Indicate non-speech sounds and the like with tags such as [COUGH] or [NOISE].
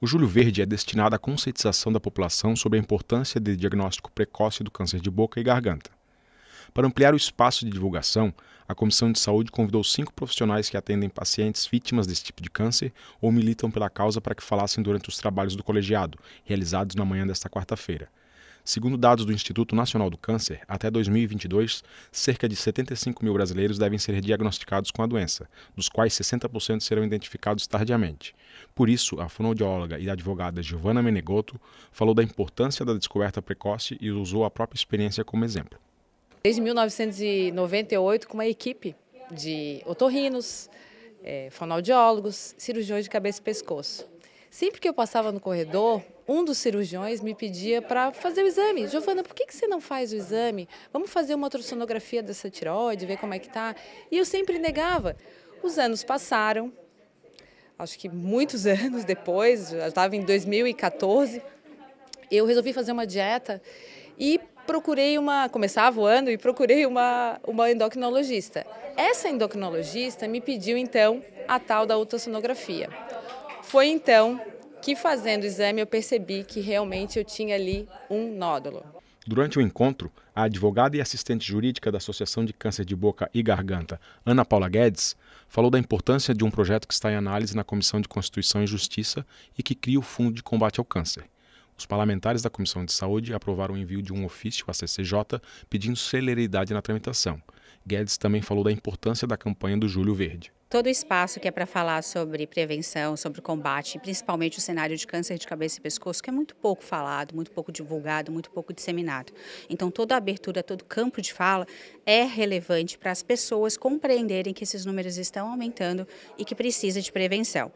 O Júlio Verde é destinado à conscientização da população sobre a importância de diagnóstico precoce do câncer de boca e garganta. Para ampliar o espaço de divulgação, a Comissão de Saúde convidou cinco profissionais que atendem pacientes vítimas desse tipo de câncer ou militam pela causa para que falassem durante os trabalhos do colegiado, realizados na manhã desta quarta-feira. Segundo dados do Instituto Nacional do Câncer, até 2022, cerca de 75 mil brasileiros devem ser diagnosticados com a doença, dos quais 60% serão identificados tardiamente. Por isso, a fonoaudióloga e advogada Giovanna Menegoto falou da importância da descoberta precoce e usou a própria experiência como exemplo. Desde 1998, com uma equipe de otorrinos, é, fonoaudiólogos, cirurgiões de cabeça e pescoço. Sempre que eu passava no corredor, um dos cirurgiões me pedia para fazer o exame. Giovana, por que, que você não faz o exame? Vamos fazer uma ultrassonografia dessa tiroide, ver como é que tá? E eu sempre negava. Os anos passaram, acho que muitos [LAUGHS] anos depois, já estava em 2014, eu resolvi fazer uma dieta e procurei uma, começava o ano e procurei uma, uma endocrinologista. Essa endocrinologista me pediu então a tal da ultrassonografia. Foi então que, fazendo o exame, eu percebi que realmente eu tinha ali um nódulo. Durante o encontro, a advogada e assistente jurídica da Associação de Câncer de Boca e Garganta, Ana Paula Guedes, falou da importância de um projeto que está em análise na Comissão de Constituição e Justiça e que cria o Fundo de Combate ao Câncer. Os parlamentares da Comissão de Saúde aprovaram o envio de um ofício à CCJ pedindo celeridade na tramitação. Guedes também falou da importância da campanha do Júlio Verde. Todo espaço que é para falar sobre prevenção, sobre combate, principalmente o cenário de câncer de cabeça e pescoço, que é muito pouco falado, muito pouco divulgado, muito pouco disseminado. Então, toda abertura, todo campo de fala é relevante para as pessoas compreenderem que esses números estão aumentando e que precisa de prevenção.